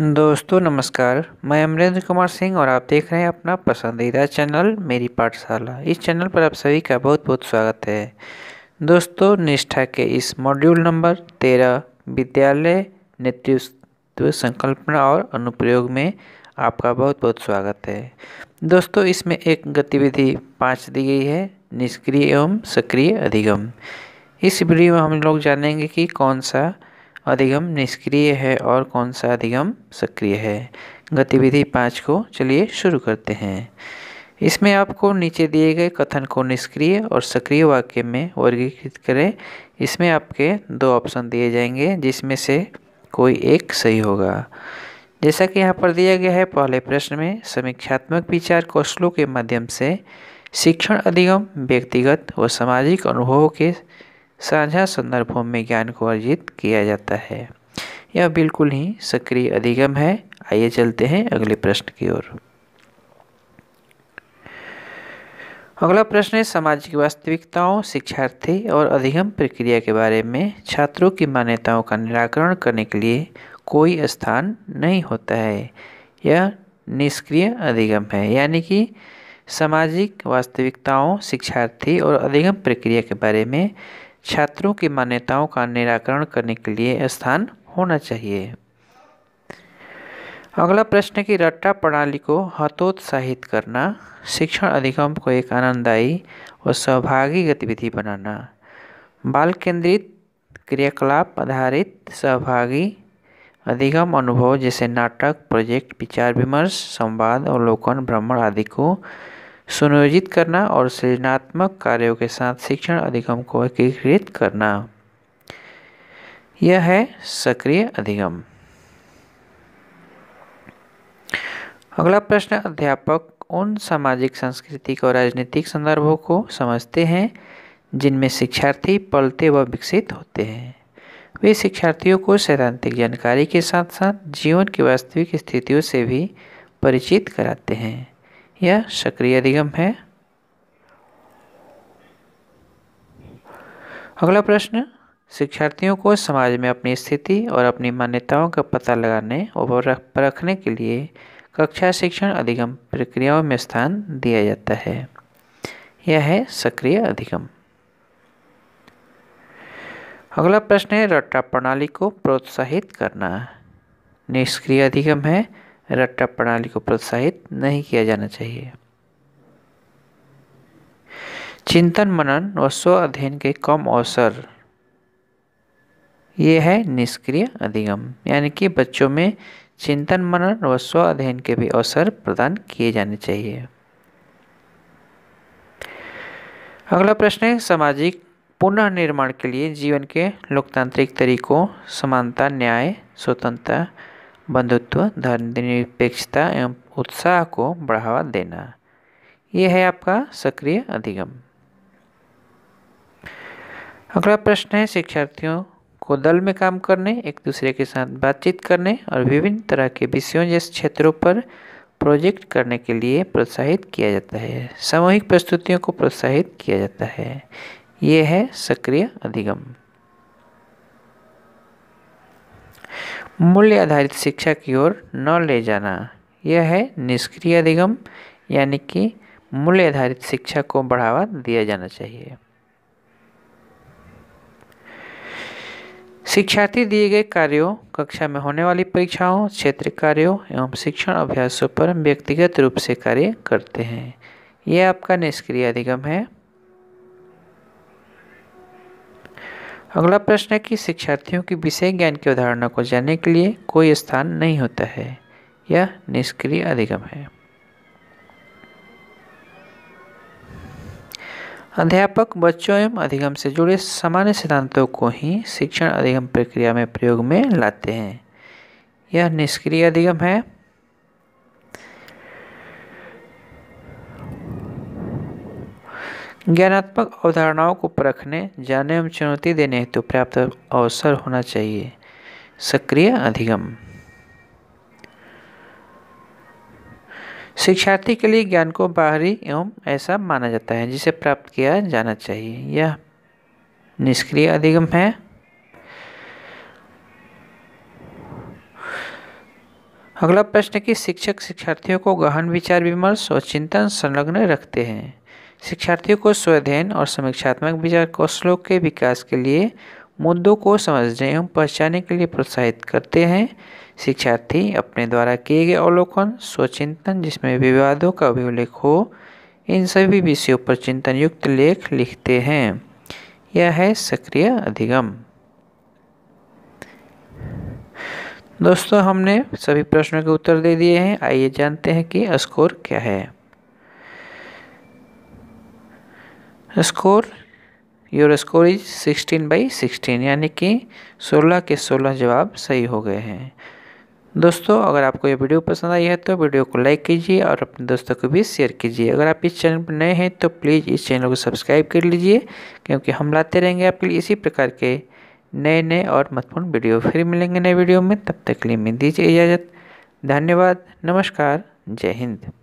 दोस्तों नमस्कार मैं अमरेंद्र कुमार सिंह और आप देख रहे हैं अपना पसंदीदा चैनल मेरी पाठशाला इस चैनल पर आप सभी का बहुत बहुत स्वागत है दोस्तों निष्ठा के इस मॉड्यूल नंबर तेरह विद्यालय नेतृत्व संकल्पना और अनुप्रयोग में आपका बहुत बहुत स्वागत है दोस्तों इसमें एक गतिविधि पाँच दी गई है निष्क्रिय एवं सक्रिय अधिगम इस वीडियो में हम लोग जानेंगे कि कौन सा अधिगम निष्क्रिय है और कौन सा अधिगम सक्रिय है गतिविधि पाँच को चलिए शुरू करते हैं इसमें आपको नीचे दिए गए कथन को निष्क्रिय और सक्रिय वाक्य में वर्गीकृत करें इसमें आपके दो ऑप्शन दिए जाएंगे जिसमें से कोई एक सही होगा जैसा कि यहाँ पर दिया गया है पहले प्रश्न में समीक्षात्मक विचार कौशलों के माध्यम से शिक्षण अधिगम व्यक्तिगत व सामाजिक अनुभवों के साझा संदर्भों में ज्ञान को अर्जित किया जाता है यह बिल्कुल ही सक्रिय अधिगम है आइए चलते हैं अगले प्रश्न की ओर अगला प्रश्न है सामाजिक वास्तविकताओं शिक्षार्थी और अधिगम प्रक्रिया के बारे में छात्रों की मान्यताओं का निराकरण करने के लिए कोई स्थान नहीं होता है यह निष्क्रिय अधिगम है यानी कि सामाजिक वास्तविकताओं शिक्षार्थी और अधिगम प्रक्रिया के बारे में छात्रों की मान्यताओं का निराकरण करने के लिए स्थान होना चाहिए अगला प्रश्न की रट्टा प्रणाली को हतोत्साहित करना शिक्षण अधिगम को एक आनंददायी और सहभागी गतिविधि बनाना बाल केंद्रित क्रियाकलाप आधारित सहभागी अधिगम अनुभव जैसे नाटक प्रोजेक्ट विचार विमर्श संवाद अवलोकन भ्रमण आदि को सुनियोजित करना और सृजनात्मक कार्यों के साथ शिक्षण अधिगम को एकीकृत करना यह है सक्रिय अधिगम अगला प्रश्न अध्यापक उन सामाजिक सांस्कृतिक और राजनीतिक संदर्भों को समझते हैं जिनमें शिक्षार्थी पलते व विकसित होते हैं वे शिक्षार्थियों को सैद्धांतिक जानकारी के साथ साथ जीवन की वास्तविक स्थितियों से भी परिचित कराते हैं यह सक्रिय अधिगम है अगला प्रश्न शिक्षार्थियों को समाज में अपनी स्थिति और अपनी मान्यताओं का पता लगाने और परखने के लिए कक्षा शिक्षण अधिगम प्रक्रियाओं में स्थान दिया जाता है यह है सक्रिय अधिगम अगला प्रश्न है रट्टा प्रणाली को प्रोत्साहित करना निष्क्रिय अधिगम है रट्टा प्रणाली को प्रोत्साहित नहीं किया जाना चाहिए चिंतन मनन व स्व अध्ययन के कम अवसर ये है निष्क्रिय अधिगम यानी कि बच्चों में चिंतन मनन व स्व अध्ययन के भी अवसर प्रदान किए जाने चाहिए अगला प्रश्न है सामाजिक पुनः निर्माण के लिए जीवन के लोकतांत्रिक तरीकों समानता न्याय स्वतंत्रता बंधुत्व धर्मनिरपेक्षता एवं उत्साह को बढ़ावा देना ये है आपका सक्रिय अधिगम अगला प्रश्न है शिक्षार्थियों को दल में काम करने एक दूसरे के साथ बातचीत करने और विभिन्न तरह के विषयों जैसे क्षेत्रों पर प्रोजेक्ट करने के लिए प्रोत्साहित किया जाता है सामूहिक प्रस्तुतियों को प्रोत्साहित किया जाता है ये है सक्रिय अधिगम मूल्य आधारित शिक्षा की ओर न ले जाना यह है निष्क्रिय अधिगम यानी कि मूल्य आधारित शिक्षा को बढ़ावा दिया जाना चाहिए शिक्षार्थी दिए गए कार्यों कक्षा में होने वाली परीक्षाओं क्षेत्र कार्यों एवं शिक्षण अभ्यासों पर व्यक्तिगत रूप से कार्य करते हैं यह आपका निष्क्रिय अधिगम है अगला प्रश्न है कि शिक्षार्थियों की विषय ज्ञान की अवधारणा को जानने के लिए कोई स्थान नहीं होता है यह निष्क्रिय अधिगम है अध्यापक बच्चों एवं अधिगम से जुड़े सामान्य सिद्धांतों को ही शिक्षण अधिगम प्रक्रिया में प्रयोग में लाते हैं यह निष्क्रिय अधिगम है ज्ञानात्मक अवधारणाओं को परखने जाने एवं चुनौती देने हेतु पर्याप्त अवसर होना चाहिए सक्रिय अधिगम शिक्षार्थी के लिए ज्ञान को बाहरी एवं ऐसा माना जाता है जिसे प्राप्त किया जाना चाहिए यह निष्क्रिय अधिगम है अगला प्रश्न कि शिक्षक शिक्षार्थियों को गहन विचार विमर्श और चिंतन संलग्न रखते हैं शिक्षार्थियों को स्वाध्ययन और समीक्षात्मक विचार कौशलों के विकास के लिए मुद्दों को समझने एवं पहचाने के लिए प्रोत्साहित करते हैं शिक्षार्थी अपने द्वारा किए गए अवलोकन स्वचिंतन जिसमें विवादों का भी उल्लेख हो इन सभी विषयों पर चिंतन युक्त लेख लिखते हैं यह है सक्रिय अधिगम दोस्तों हमने सभी प्रश्नों के उत्तर दे दिए हैं आइए जानते हैं कि स्कोर क्या है score your score is sixteen by sixteen यानी कि सोलह के सोलह जवाब सही हो गए हैं दोस्तों अगर आपको ये वीडियो पसंद आई है तो वीडियो को लाइक कीजिए और अपने दोस्तों को भी शेयर कीजिए अगर आप इस चैनल पर नए हैं तो प्लीज़ इस चैनल को सब्सक्राइब कर लीजिए क्योंकि हम लाते रहेंगे आपके लिए इसी प्रकार के नए नए और महत्वपूर्ण वीडियो फिर मिलेंगे नए वीडियो में तब तक के लिए मैं दीजिए इजाज़त धन्यवाद नमस्कार जय हिंद